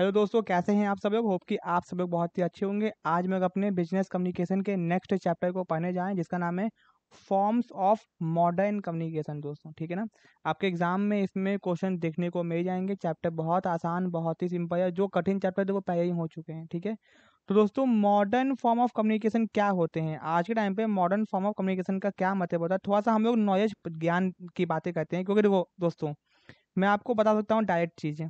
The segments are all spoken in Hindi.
हेलो दोस्तों कैसे हैं आप सब लोग होप कि आप सब लोग बहुत ही अच्छे होंगे आज मैं अपने बिजनेस कम्युनिकेशन के नेक्स्ट चैप्टर को पढ़ने जाएं जिसका नाम है फॉर्म्स ऑफ मॉडर्न कम्युनिकेशन दोस्तों ठीक है ना आपके एग्जाम में इसमें क्वेश्चन देखने को मिल जाएंगे चैप्टर बहुत आसान बहुत ही सिंपल है जो कठिन चैप्टर थे वो पहले ही हो चुके हैं ठीक है तो दोस्तों मॉडर्न फॉर्म ऑफ कम्युनिकेशन क्या होते हैं आज के टाइम पे मॉडर्न फॉर्म ऑफ कम्युनिकेशन का क्या मतलब होता है थोड़ा सा हम लोग नॉलेज ज्ञान की बातें करते हैं क्योंकि देखो दोस्तों मैं आपको बता सकता हूँ डायरेक्ट चीज़ें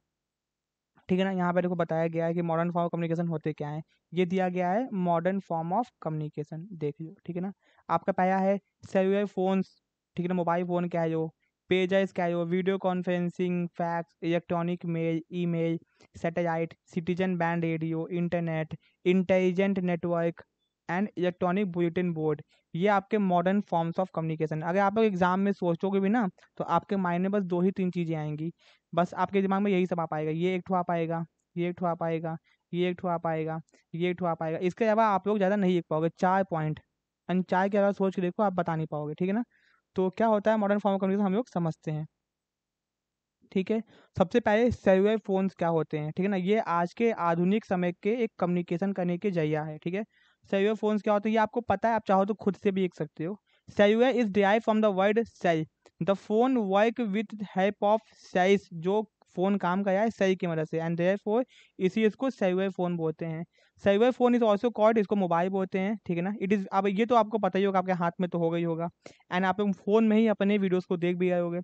ठीक है ना यहाँ पर देखो बताया गया है कि मॉडर्न फॉर्म ऑफ कम्युनिकेशन होते क्या है ये दिया गया है मॉडर्न फॉर्म ऑफ कम्युनिकेशन देख लो ठीक है ना आपका पाया है सेलुलर फोन्स ठीक है ना मोबाइल फ़ोन क्या है जो पेजेस क्या है वो video conferencing fax electronic mail email satellite citizen band radio internet intelligent network and electronic bulletin board ये आपके मॉडर्न फॉर्म्स ऑफ कम्युनिकेशन अगर आप लोग एग्जाम में सोचोगे भी ना तो आपके माइंड में बस दो ही तीन चीज़ें आएंगी बस आपके दिमाग में यही सब आ पाएगा ये एक ठुआ पाएगा ये एक ठुआ पाएगा ये एक ठुआ पाएगा ये एक ठुआ पाएगा इसके अलावा आप लोग ज़्यादा नहीं लिख पाओगे चार पॉइंट एंड चार के अलावा सोच के देखो आप बता नहीं पाओगे ठीक है ना तो क्या होता है मॉडर्न फॉर्म ऑफ कम्युनिकेशन हम लोग समझते हैं ठीक है सबसे पहले सेलुलर फ़ोन्स क्या होते हैं ठीक है ना ये आज के आधुनिक समय के एक कम्युनिकेशन करने के जरिया है ठीक है सेलुलर फोन क्या होते हैं ये आपको पता है आप चाहो तो खुद से भी देख सकते हो cellular is derive from the word cell the phone work with help of cells जो फ़ोन काम कर रहा है सेल की मदद से एंड देयर फोर इसी इसको सेलुलर फ़ोन बोलते हैं cellular phone is also called इसको मोबाइल बोलते हैं ठीक है ना इट इज़ अब ये तो आपको पता ही होगा आपके हाथ में तो हो गई होगा एंड आप फ़ोन में ही अपने वीडियोज़ को देख भी रहे होंगे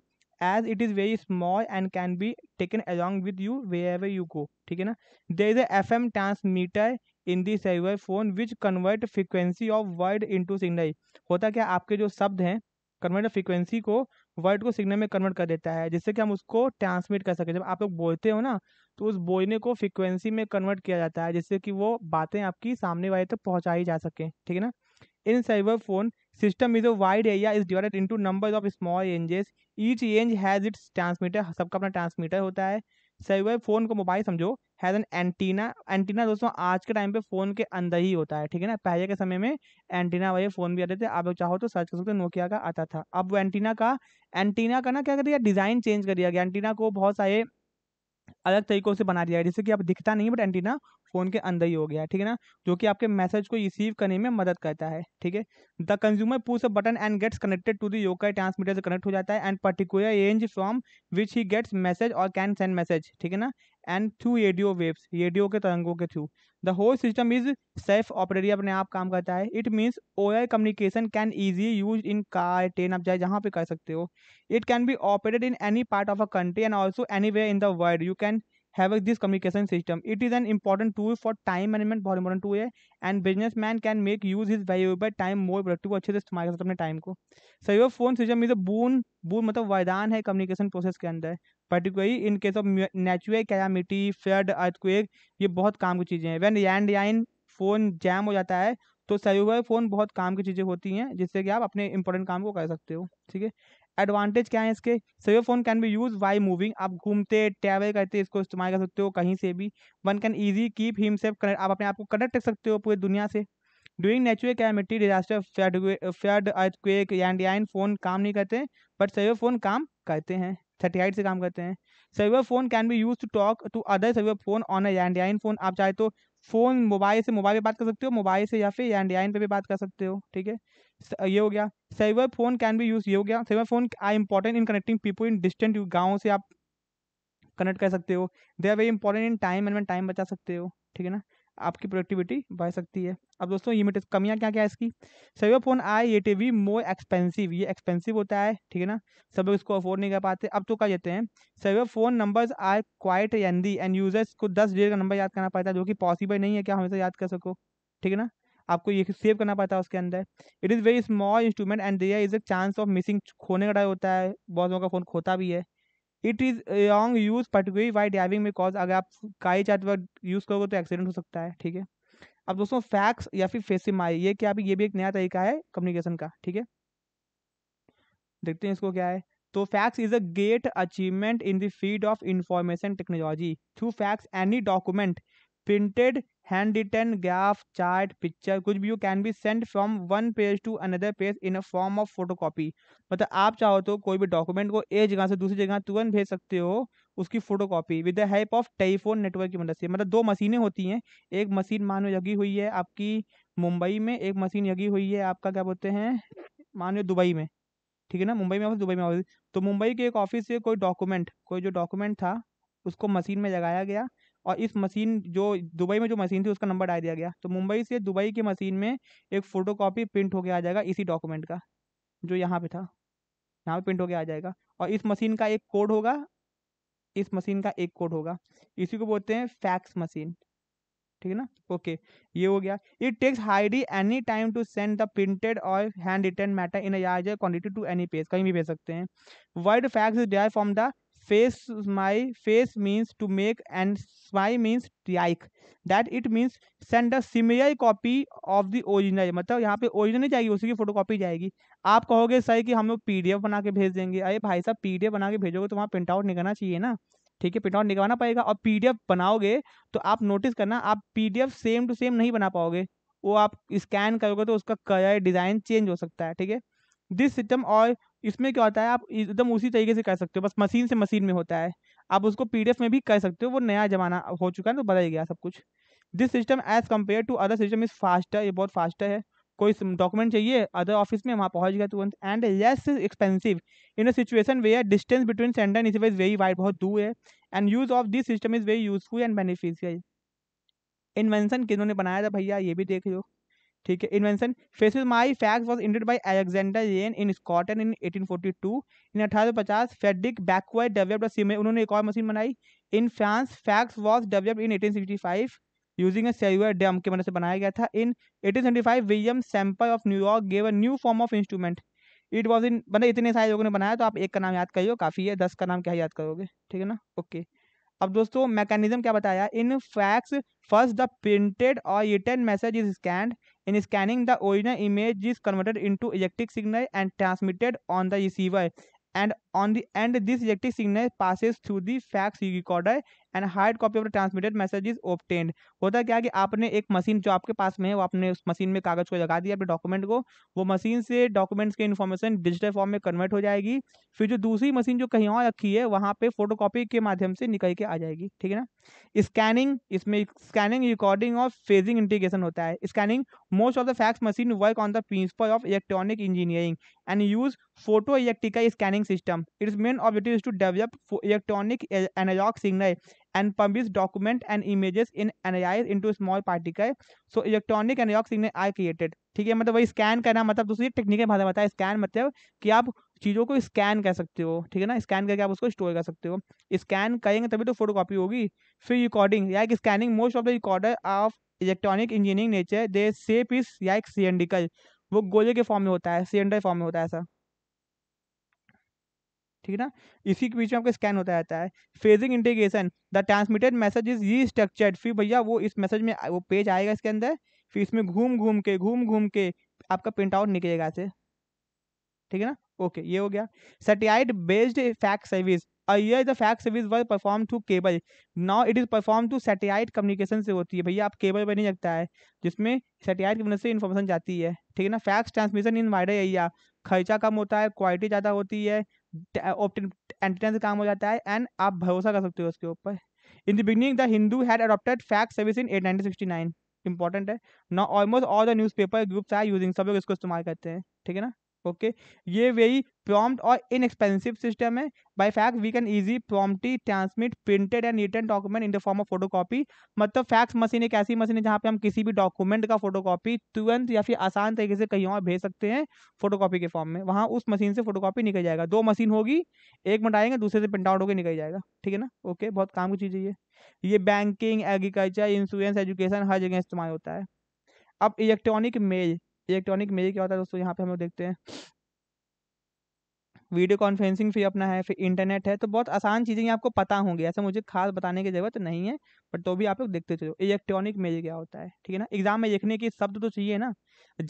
as it is very small and can be taken along with you wherever you go ठीक है ना there is a F M transmitter in the cellular phone which convert frequency of word into signal होता क्या आपके जो शब्द हैं कन्वर्ट फ्रिक्वेंसी को वर्ड को सिग्नल में कन्वर्ट कर देता है जिससे कि हम उसको ट्रांसमिट कर सकें जब आप लोग बोलते हो ना तो उस बोलने को फ्रिक्वेंसी में कन्वर्ट किया जाता है जिससे कि वो बातें आपकी सामने वाले तक तो पहुँचाई जा सके ठीक है ना in cyber phone system is a wide area is divided into number of small ranges each range has its transmitter सबका अपना ट्रांसमीटर होता है सही हुआ फोन को मोबाइल समझो हैज एन एंटीना एंटीना दोस्तों आज के टाइम पे फोन के अंदर ही होता है ठीक है ना पहले के समय में एंटीना वाले फोन भी आते थे आप चाहो तो सर्च कर सकते हो नोकिया का आता था अब वो एंटीना का एंटीना का ना क्या कर दिया डिजाइन चेंज कर दिया गया एंटीना को बहुत सारे अलग तरीकों से बना दिया गया जैसे कि अब दिखता नहीं है बट एंटीना फ़ोन के अंदर ही हो गया ठीक है ना जो कि आपके मैसेज को रिसीव करने में मदद करता है ठीक है the consumer push a button and gets connected to the योका ट्रांसमीटर से कनेक्ट हो जाता है and particular range from which he gets message और कैन सेंड मैसेज ठीक है ना and through radio waves radio के तरंगों के through the whole system is self operative अपने आप काम करता है it means our communication can easy use in car train आप चाहे जहाँ पे कर सकते हो it can be operated in any part of a country and also any way in the world you can have this communication system it is an important tool for time management बहुत इंपॉर्टेंट टू है and businessman can make use his valuable time more productive अच्छे से इस्तेमाल कर सकते अपने टाइम को सहयोग phone system is a boon boon मतलब वैदान है कम्युनिकेशन प्रोसेस के अंदर particularly in case of natural calamity flood earthquake ये बहुत काम की चीज़ें हैं वैन लैंडलाइन फ़ोन जैम हो जाता है तो सेल्यूलर फ़ोन बहुत काम की चीज़ें होती हैं जिससे कि आप अपने इंपॉर्टेंट काम को कर सकते हो ठीक है एडवांटेज क्या है इसके सेवे phone can be used by moving आप घूमते ट्रैवल करते इसको इस्तेमाल कर सकते हो कहीं से भी one can easy keep him safe connect आप अपने आप को कनेक्ट रख सकते हो पूरी दुनिया से during natural calamity disaster flood earthquake and याइन फ़ोन काम नहीं करते बट सर्वर फ़ोन काम करते हैं थर्टी हाइट से काम करते हैं cellular phone can be used to talk to other cellular phone on and landline phone आप चाहे तो फ़ोन मोबाइल से मोबाइल पे बात कर सकते हो मोबाइल से या फिर लैंडलाइन पे भी बात कर सकते हो ठीक है ये हो गया cellular phone can be use ये हो गया cellular phone are important in connecting people in distant गाँव से आप कनेक्ट कर सकते हो they are very important in time and time बचा सकते हो ठीक है ना आपकी प्रोडक्टिविटी बढ़ सकती है अब दोस्तों ये मीटर कमियाँ क्या क्या है इसकी सेवर फ़ोन आए ये टी वी मोर एक्सपेंसिव ये एक्सपेंसिव होता है ठीक है ना सब लोग इसको अफोर्ड नहीं कर पाते अब तो कह देते हैं cellular phone numbers are quite handy end users को दस डेढ़ का नंबर याद करना पड़ता है जो कि पॉसिबल नहीं है क्या हमेशा याद कर सको ठीक है ना आपको ये सेव करना पड़ता है उसके अंदर it is very small instrument and there is a chance of missing खोने का डर होता है बहुत लोगों का फ़ोन खोता भी है it is wrong use particularly while driving में कॉज अगर आप काई चाहते वक्त यूज़ करोगे तो एक्सीडेंट हो सकता है ठीक है अब दोस्तों फैक्स या फिर फेसिमाई ये क्या ये भी एक नया तरीका है कम्युनिकेशन का ठीक है देखते हैं इसको क्या है तो fax is a great achievement in the field of information technology through fax any document printed hand written graph chart picture कुछ भी you can be send from one page to another page in a form of photo copy मतलब आप चाहो तो कोई भी डॉक्यूमेंट को एक जगह से दूसरी जगह तुरंत भेज सकते हो उसकी photo copy with the help of telephone network की मदद से मतलब दो मशीनें होती हैं एक मशीन मानो लगी हुई है आपकी मुंबई में एक मशीन लगी हुई है आपका क्या बोलते हैं मानो दुबई में ठीक है ना मुंबई में ऑफिस दुबई में ऑफिस तो मुंबई के एक ऑफिस से कोई डॉक्यूमेंट कोई जो डॉक्यूमेंट था उसको मशीन में लगाया गया और इस मशीन जो दुबई में जो मशीन थी उसका नंबर डाल दिया गया तो मुंबई से दुबई की मशीन में एक फ़ोटो कॉपी प्रिंट होकर आ जाएगा इसी डॉक्यूमेंट का जो यहाँ पे था यहाँ पे प्रिंट होकर आ जाएगा और इस मशीन का एक कोड होगा इस मशीन का एक कोड होगा इसी को बोलते हैं फैक्स मशीन ठीक है ना ओके ये हो गया इट टेक्स हाईडी any time to send the printed और hand written matter in quantity to any page कहीं भी भेज सकते हैं word fax is dare from the facsimile face means to make and smile means like that it means send a similar copy of the original मतलब यहाँ पे ओरिजिनल नहीं जाएगी उसी की फोटो कॉपी जाएगी आप कहोगे सही कि हम लोग पी डी एफ बना के भेज देंगे अरे भाई साहब पी डी एफ बना के भेजोगे तो वहाँ प्रिंट आउट निकलना चाहिए ना ठीक है प्रिंट आउट निकलवाना पड़ेगा और पी डी एफ बनाओगे तो आप नोटिस करना आप P D F same to same नहीं बना पाओगे वो आप स्कैन करोगे तो उसका कलर डिज़ाइन चेंज हो सकता है ठीक है दिस सिस्टम और इसमें क्या होता है आप एकदम उसी तरीके से कर सकते हो बस मशीन से मशीन में होता है आप उसको पी में भी कर सकते हो वो नया जमाना हो चुका है तो बदल गया सब कुछ this system as compare to other system is faster ये बहुत फास्टर है कोई डॉक्यूमेंट चाहिए अदर ऑफिस में वहाँ पहुँच गया तुरंत and less expensive in a situation where distance between sender and is very wide बहुत दूर है and use of this system is very useful and beneficial invention किन्होंने बनाया था भैया ये भी देख लो ठीक है invention facsimile fax was invented by Alexander Bain in Scotland in eighteen forty two in अठारह सौ पचास फेडिक बैकवर्ड डेवलप्ड सिमे उन्होंने एक और मशीन बनाई in France fax was developed in eighteen sixty five using a cellular dam के मदद से बनाया गया था in eighteen seventy five William Sample of New York gave a new form of instrument it was in मतलब इतने सारे लोगों ने बनाया तो आप एक का नाम याद करिए काफ़ी है दस का नाम क्या याद करोगे ठीक है ना ओके अब दोस्तों मैकेनिज्म क्या बताया in fax first the printed और written message is scanned In scanning, the original image is converted into electric signal and transmitted on the receiver. And on the end, this electric signal passes through the fax recorder and hard copy of transmitted message is obtained होता क्या कि आपने एक मशीन जो आपके पास में है वो आपने उस मशीन में कागज को लगा दिया अपने डॉक्यूमेंट को वो मशीन से डॉक्यूमेंट्स के इन्फॉर्मेशन डिजिटल फॉर्म में कन्वर्ट हो जाएगी फिर जो दूसरी मशीन जो कहीं और रखी है वहाँ पर फोटो के माध्यम से निकल के आ जाएगी ठीक है ना स्कैनिंग इसमें स्कैनिंग रिकॉर्डिंग और फेजिंग इंटीग्रेशन होता है scanning most of the fax machine work on the principle of electronic engineering and use photo electrical scanning system its main objective to develop electronic analog signal and publish document and images in analyze into small particle so electronic and analog signal are ठीक है मतलब वही स्कैन करना मतलब दूसरी टेक्निक भाषा बताया स्कैन मतलब कि आप चीज़ों को स्कैन कर सकते हो ठीक है ना स्कैन करके आप उसको स्टोर कर सकते हो स्कैन करेंगे तभी तो फोटो कॉपी होगी फिर रिकॉर्डिंग या एक scanning most of the recorder of electronic engineering nature they shape is like cylindrical वो गोले के फॉर्म में होता है सिलेंडर फॉर्म में होता है ऐसा ठीक है ना इसी के बीच में आपका स्कैन होता रहता है phasing integration the transmitted message is restructured फिर भैया वो इस मैसेज में वो पेज आएगा इसके अंदर फिर इसमें घूम घूम के घूम घूम के आपका प्रिंट आउट निकलेगा ऐसे ठीक है ना ओके ये हो गया satellite based fax service earlier the fax service were perform to cable now it is perform to satellite communication से होती है भैया आप केबल पर नहीं लगता है जिसमें सेटेलाइट की मदद से इन्फॉर्मेशन जाती है ठीक है ना fax transmission in wider area खर्चा कम होता है क्वालिटी ज़्यादा होती है एंटीना से काम हो जाता है एंड आप भरोसा कर सकते हो उसके ऊपर in the beginning the Hindu had adopted fax service in eight nineteen sixty nine important है ना almost all the newspaper groups are using सब लोग इसको इस्तेमाल करते हैं ठीक है ना ओके ये वेरी प्रॉम्प्ट और इनएक्सपेंसिव सिस्टम है by fax we can easy promptly transmit printed and written document in the form of photo copy मतलब फैक्स मशीन एक ऐसी मशीन है जहाँ पे हम किसी भी डॉक्यूमेंट का फोटो कॉपी तुरंत या फिर आसान तरीके से कहीं और भेज सकते हैं फोटो कॉपी के फॉर्म में वहाँ उस मशीन से फोटो कॉपी निकल जाएगा दो मशीन होगी एक मटाएंगे दूसरे से प्रिंट आउट होकर निकल जाएगा ठीक है ना ओके बहुत काम की चीज़ है ये ये बैंकिंग एग्रीकल्चर इंश्योरेंस एजुकेशन हर जगह इस्तेमाल होता है अब इलेक्ट्रॉनिक मेल इलेक्ट्रॉनिक मेरी क्या होता है दोस्तों यहाँ पे हम लोग देखते हैं वीडियो कॉन्फ्रेंसिंग फी अपना है फिर इंटरनेट है तो बहुत आसान चीज़ें आपको पता होंगी ऐसा मुझे खास बताने की जरूरत नहीं है बट तो भी आप लोग देखते चलो इलेक्ट्रॉनिक मेल क्या होता है ठीक है ना एग्जाम में देखने की शब्द तो चाहिए ना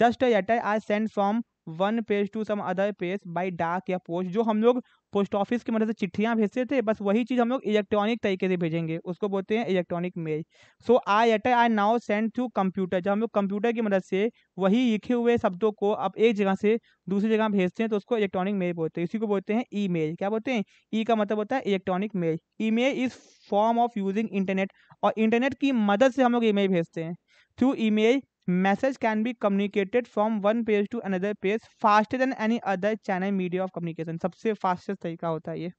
just at I send from one page to some other page by डाक या पोस्ट जो हम लोग पोस्ट ऑफिस की मदद मतलब से चिट्ठियाँ भेजते थे बस वही चीज़ हम लोग इलेक्ट्रॉनिक तरीके से भेजेंगे उसको बोलते हैं electronic mail so I at I now send through computer जब हम लोग कंप्यूटर की मदद से वही लिखे हुए शब्दों को अब एक जगह से दूसरी जगह भेजते हैं तो उसको इलेक्ट्रॉनिक मेल बोलते हैं इसी को बोलते हैं ई मेल क्या बोलते हैं ई e का मतलब होता है electronic mail email is form of using internet और इंटरनेट की मदद से हम लोग ई मेल भेजते हैं through email message can be communicated from one page to another page faster than any other channel media of communication सबसे फास्टेस्ट तरीका होता है ये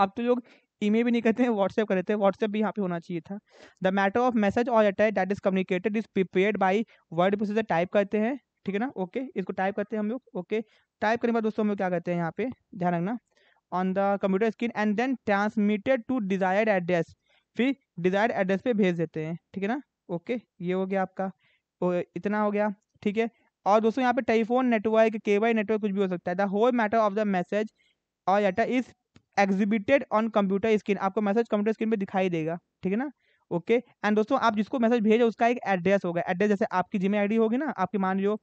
अब तो लोग ईमेल भी नहीं करते हैं व्हाट्सएप करते हैं व्हाट्सएप भी यहाँ पे होना चाहिए था द मैटर ऑफ मैसेज और letter that is communicated is prepared by word processor type करते हैं ठीक है ना ओके इसको टाइप करते हैं हम लोग ओके टाइप करने के बाद दोस्तों हम लोग क्या करते हैं यहाँ पे ध्यान रखना on the computer screen and then transmitted to desired address फिर डिजायर्ड एड्रेस पे भेज देते हैं ठीक है ना ओके ये हो गया आपका इतना हो गया ठीक है और दोस्तों यहाँ पे टेलीफोन नेटवर्क के वाई नेटवर्क कुछ भी हो सकता है the whole matter of the message और data is exhibited on computer screen आपको मैसेज कंप्यूटर स्क्रीन पे दिखाई देगा ठीक है ना ओके एंड दोस्तों आप जिसको मैसेज भेजो उसका एक एड्रेस होगा एड्रेस जैसे आपकी जी मेल होगी ना आपकी मान लो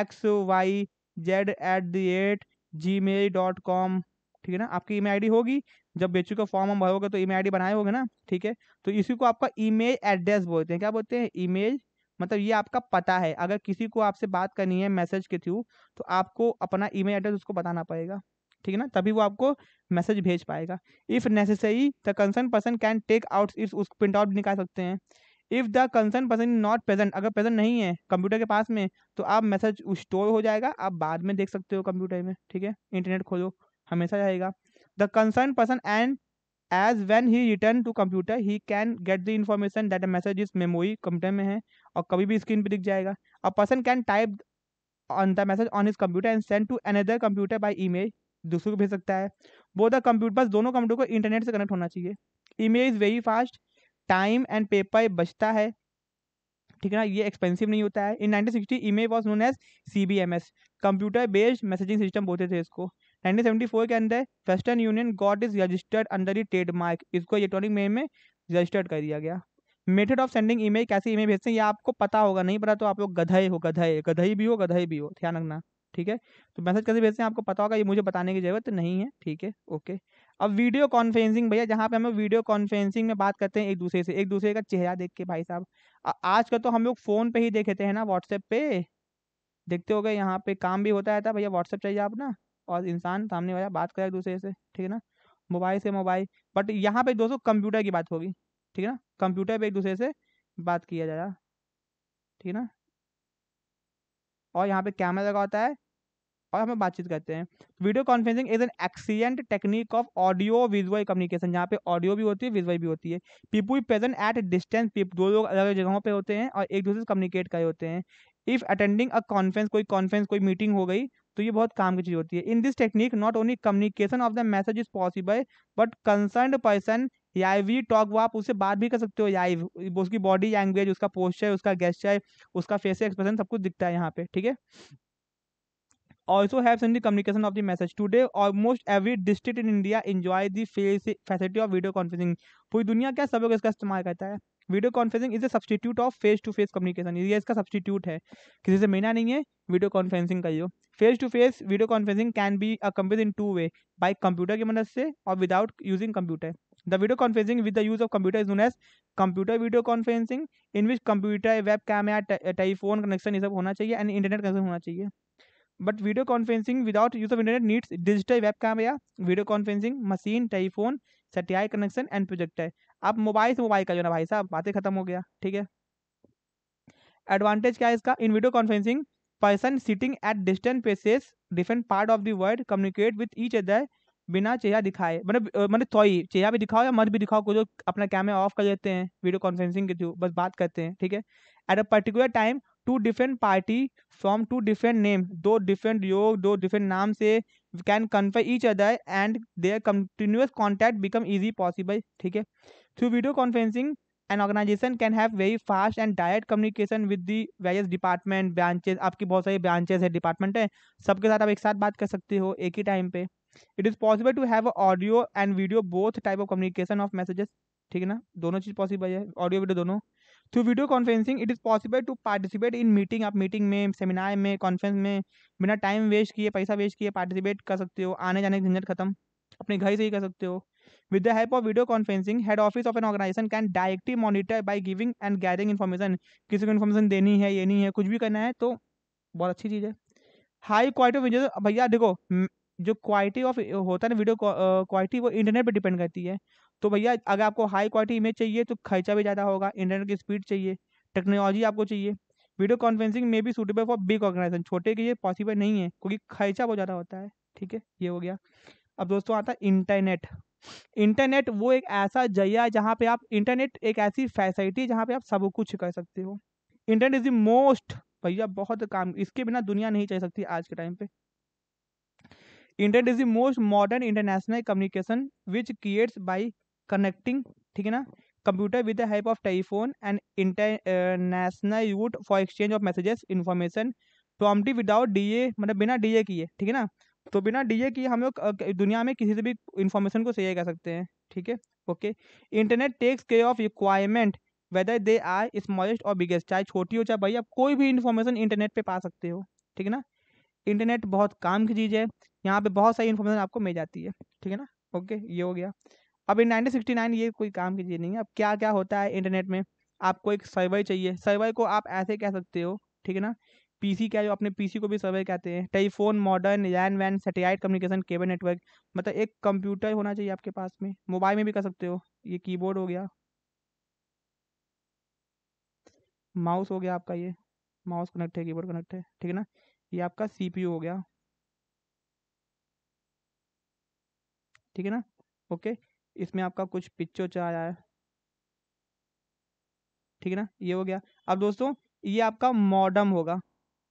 X Y Z at the at Gmail dot com ठीक है ना आपकी ईमेल आईडी होगी जब बेचू का फॉर्म हम भरोगे तो ईमेल आईडी बनाए होगे ना ठीक है तो इसी को आपका ईमेल एड्रेस बोलते हैं क्या बोलते हैं ईमेल मतलब ये आपका पता है अगर किसी को आपसे बात करनी है मैसेज के थ्रू तो आपको अपना ईमेल एड्रेस उसको बताना पड़ेगा ठीक है ना तभी वो आपको मैसेज भेज पाएगा if necessary the concern person can take out if उस प्रिंट आउट निकाल सकते हैं if the concern person not present अगर प्रेजेंट नहीं है कंप्यूटर के पास में तो आप मैसेज स्टोर हो जाएगा आप बाद में देख सकते हो कंप्यूटर में ठीक है इंटरनेट खोलो हमेशा रहेगा the concern person and as when he return to computer he can get the information that a message is memory computer में है और कभी भी स्क्रीन पर दिख जाएगा a person can type on the message on is computer and send to another computer by mail दूसरों को भेज सकता है वो द कंप्यूटर बस दोनों कंप्यूटर को इंटरनेट से कनेक्ट होना चाहिए mail is very fast time and paper बचता है ठीक है ना ये एक्सपेंसिव नहीं होता है in email was known as as computer based messaging system बोलते थे इसको फोर के अंदर Western Union got is registered under the trademark इसको इलेक्ट्रॉनिक मेल में रजिस्टर्ड कर दिया गया मेथड ऑफ सेंडिंग ईमेल कैसे ईमेल भेजते हैं ये आपको पता होगा नहीं पता तो आप लोग गधे हो गधे गधई भी हो गधई भी हो ध्यान रखना ठीक है तो मैसेज कैसे भेजते हैं आपको पता होगा ये मुझे बताने की जरूरत नहीं है ठीक है ओके अब वीडियो कॉन्फ्रेंसिंग भैया जहाँ पे हम लोग वीडियो कॉन्फ्रेंसिंग में बात करते हैं एक दूसरे से एक दूसरे का चेहरा देख के भाई साहब आजकल तो हम लोग फ़ोन पे ही देख थे हैं ना व्हाट्सएप पे देखते हो गए यहाँ पे काम भी होता रहता है भैया व्हाट्सएप चाहिए आप ना और इंसान सामने वाला बात करें एक दूसरे से ठीक है ना मोबाइल से मोबाइल बट यहाँ पे दोस्तों कंप्यूटर की बात होगी ठीक है ना कंप्यूटर पे एक दूसरे से बात किया जाएगा ठीक है ना और यहाँ पे कैमरा लगा होता है और हमें बातचीत करते हैं video conferencing is an excellent technique of audio visual communication जहाँ पे ऑडियो भी होती है विजुअल भी होती है पीपुल प्रेजेंट एट डिस्टेंस दो लोग अलग अलग जगहों पे होते हैं और एक दूसरे से कम्युनिकेट कर होते हैं इफ़ अटेंडिंग अ कॉन्फ्रेंस कोई कॉन्फ्रेंस कोई मीटिंग हो गई तो ये बहुत काम की चीज़ होती है in this technique not only communication of the message is possible but concern person live talk वो आप उसे बात भी कर सकते हो याइव उसकी बॉडी लैंग्वेज उसका पोस्चर उसका गेस्चर उसका फेस एक्सप्रेशन सब कुछ दिखता है यहाँ पे ठीक है also helps in the communication of the message today almost every district in India enjoy the facility of video conferencing पूरी दुनिया क्या सब लोग इसका इस्तेमाल करता है video conferencing is a substitute of face to face communication ये इसका सब्सटीट्यूट है किसी से मिलना नहीं है वीडियो कॉन्फ्रेंसिंग का यो face to face video conferencing can be accomplished in two way by computer की मदद से और without using computer The video conferencing with the use of computer is known as computer video conferencing, in which computer, webcam या टेलीफोन कनेक्शन ये सब होना चाहिए एंड इंटरनेट कनेक्शन होना चाहिए but video conferencing without use of internet needs digital webcam या video conferencing machine telephone satellite connection and projector आप मोबाइल से मोबाइल का जो ना भाई साहब बातें खत्म हो गया ठीक है एडवांटेज क्या है इसका in video conferencing person sitting at distant places different part of the world communicate with each other बिना चेहरा दिखाए मतलब मतलब सॉरी चेहरा भी दिखाओ या मत भी दिखाओ कुछ अपना कैमरा ऑफ कर लेते हैं वीडियो कॉन्फ्रेंसिंग के थ्रू बस बात करते हैं ठीक है at a particular time two different party from two different name दो डिफरेंट योग दो डिफरेंट नाम से can confer each other and their continuous contact become easy possible ठीक है through video conferencing an organisation can have very fast and direct communication with the various department branches आपकी बहुत सारी ब्रांचेज है डिपार्टमेंट है सबके साथ आप एक साथ बात कर सकते हो एक ही टाइम पे it is possible to have audio and video both type of communication of messages ठीक है ना दोनों चीज़ पॉसिबल है ऑडियो वीडियो दोनों through video conferencing it is possible to participate in meeting आप मीटिंग में सेमिनार में कॉन्फ्रेंस में बिना टाइम वेस्ट किए पैसा वेस्ट किए पार्टिसिपेट कर सकते हो आने जाने की झंझट खत्म अपने घर से ही कर सकते हो with the help of video conferencing head office of an organisation can directly monitor by giving and gathering information किसी को इन्फॉर्मेशन देनी है ये नहीं है कुछ भी करना है तो बहुत अच्छी चीज़ है हाई क्वालिटी ऑफ भैया देखो जो क्वालिटी ऑफ होता है ना वीडियो क्वालिटी वो इंटरनेट पर डिपेंड करती है तो भैया अगर आपको हाई क्वालिटी इमेज चाहिए तो खर्चा भी ज़्यादा होगा इंटरनेट की स्पीड चाहिए टेक्नोलॉजी आपको चाहिए वीडियो कॉन्फ्रेंसिंग में भी सूटेबल फॉर बिग ऑर्गेनाइजेशन छोटे के लिए पॉसिबल नहीं है क्योंकि खर्चा बहुत ज़्यादा होता है ठीक है ये हो गया अब दोस्तों आता है इंटरनेट इंटरनेट वो एक ऐसा जरिया है जहाँ पे आप इंटरनेट एक ऐसी फैसिलिटी है जहाँ पे आप सब कुछ कर सकते हो इंटरनेट इज़ द मोस्ट भैया बहुत काम इसके बिना दुनिया नहीं चल सकती आज के टाइम पे internet is the most modern international communication which creates by connecting ठीक है ना computer with the help of telephone and international route for exchange of messages information promptly without D A मतलब बिना डी ए किए ठीक है ना तो बिना डी ए किए हम लोग दुनिया में किसी से भी इंफॉर्मेशन को शेयर कर सकते हैं ठीक है okay internet takes care of requirement whether they are smallest और बिगेस्ट चाहे छोटी हो चाहे बड़ी आप कोई भी इंफॉर्मेशन इंटरनेट पे पा सकते हो ठीक है ना इंटरनेट बहुत काम की चीज़ है यहाँ पे बहुत सारी इन्फॉर्मेशन आपको मिल जाती है ठीक है ना ओके ये हो गया अब इन नाइनटीन ये कोई काम की चीज़ नहीं है अब क्या क्या होता है इंटरनेट में आपको एक सर्वर चाहिए सर्वर को आप ऐसे कह सकते हो ठीक है ना पीसी क्या जो अपने पीसी को भी सर्वे कहते हैं टेलीफोन मॉडर्न लैन वैन सेटेलाइट कम्युनिकेशन केबल नेटवर्क मतलब एक कंप्यूटर होना चाहिए आपके पास में मोबाइल में भी कर सकते हो ये कीबोर्ड हो गया माउस हो गया आपका ये माउस कनेक्ट है कीबोर्ड कनेक्ट है ठीक है ना ये आपका सीपीयू हो गया ठीक है ना ओके इसमें आपका कुछ पिक्चर आया ठीक है ना ये हो गया अब दोस्तों ये आपका मॉडम होगा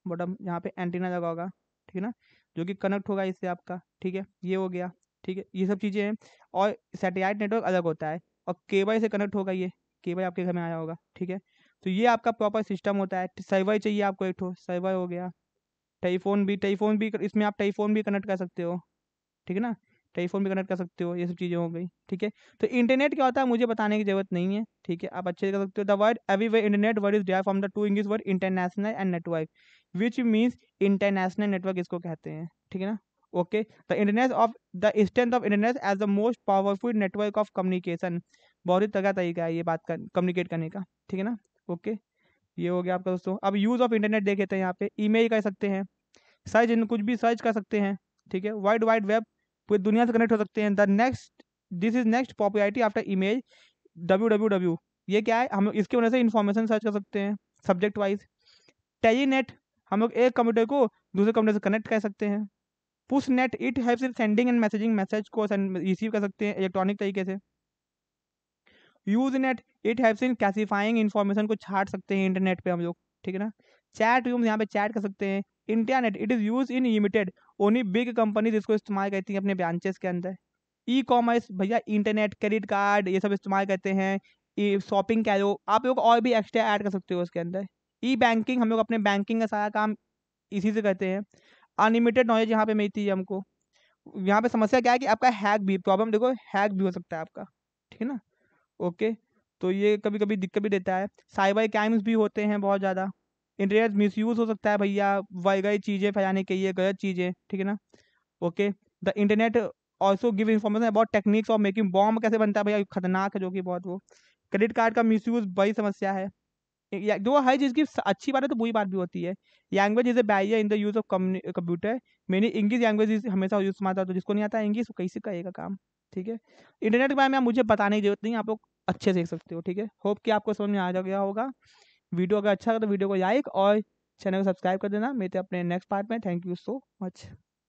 मॉडम यहाँ पे एंटीना लगा होगा ठीक है ना जो कि कनेक्ट होगा इससे आपका ठीक है ये हो गया ठीक है ये सब चीज़ें हैं और सैटेलाइट नेटवर्क अलग होता है और केबल से कनेक्ट होगा ये केबल आपके घर में आया होगा ठीक है तो ये आपका प्रॉपर सिस्टम होता है सर्वर चाहिए आपको एक ठो सर्वर हो गया टेलीफोन भी टेलीफोन भी इसमें आप टेलीफोन भी कनेक्ट कर सकते हो ठीक है ना टेलीफोन भी कनेक्ट कर सकते हो ये सब चीज़ें हो गई ठीक है तो इंटरनेट क्या होता है मुझे बताने की जरूरत नहीं है ठीक है आप अच्छे से कर सकते हो the word every way internet word is dare from the two English word international and network which means international network इसको कहते हैं ठीक है ना okay the internet of the strength of internet as the most powerful network of communication बहुत ही तगड़ा तरीका है ये बात कर कम्युनिकेट करने का ठीक है ना ओके ये हो गया आपका दोस्तों अब यूज़ ऑफ इंटरनेट देख लेते हैं यहाँ पे ईमेल कर सकते हैं साइज इन कुछ भी सर्च कर सकते हैं ठीक है वाइड वाइड वेब पूरी दुनिया से कनेक्ट हो सकते हैं the next this is next popularity after image W W W ये क्या है हम इसकी वजह से इन्फॉर्मेशन सर्च कर सकते हैं सब्जेक्ट वाइज टेली नेट हम लोग एक कंप्यूटर को दूसरे कंप्यूटर से कनेक्ट कर सकते हैं push net it helps in sending and messaging message को रिसीव कर सकते हैं इलेक्ट्रॉनिक तरीके से Usenet it helps in classifying information को छाट सकते हैं इंटरनेट पे हम लोग ठीक है ना चैट रूम यहाँ पे चैट कर सकते हैं internet it is use in limited only big companies इसको इस्तेमाल करती हैं अपने ब्रांचेस के अंदर ई कॉमर्स भैया इंटरनेट क्रेडिट कार्ड ये सब इस्तेमाल करते हैं शॉपिंग e, कह लो आप लोग और भी एक्स्ट्रा ऐड कर सकते हो उसके अंदर ई बैंकिंग हम लोग अपने बैंकिंग का सारा काम इसी से करते हैं अनलिमिटेड नॉलेज यहाँ पे मिलती है हमको यहाँ पे समस्या क्या है कि आपका हैक भी प्रॉब्लम देखो हैक भी हो सकता है आपका ठीक है ना ओके तो ये कभी कभी दिक्कत भी देता है साइबर क्राइम्स भी होते हैं बहुत ज़्यादा इंटरनेट मिसयूज़ हो सकता है भैया वाई गई चीज़ें फैलाने के लिए गलत चीज़ें ठीक है ना okay the internet also give information about techniques of making bomb कैसे बनता है भैया खतरनाक है जो कि बहुत वो क्रेडिट कार्ड का मिसयूज़ बड़ी समस्या है जो हर चीज़ की अच्छी बात है तो बुरी बात भी होती है language is a barrier in the use of computer मैंने इंग्लिश लैंग्वेज हमेशा यूज़ मारता तो जिसको नहीं आता इंग्लिश कैसे करेगा काम ठीक है इंटरनेट के बारे में मुझे बताने की जरूरत नहीं आप लोग अच्छे देख सकते हो ठीक है होप कि आपको समझ में आ गया होगा वीडियो अगर अच्छा लगा तो वीडियो को लाइक और चैनल को सब्सक्राइब कर देना मिलते अपने नेक्स्ट पार्ट में थैंक यू सो मच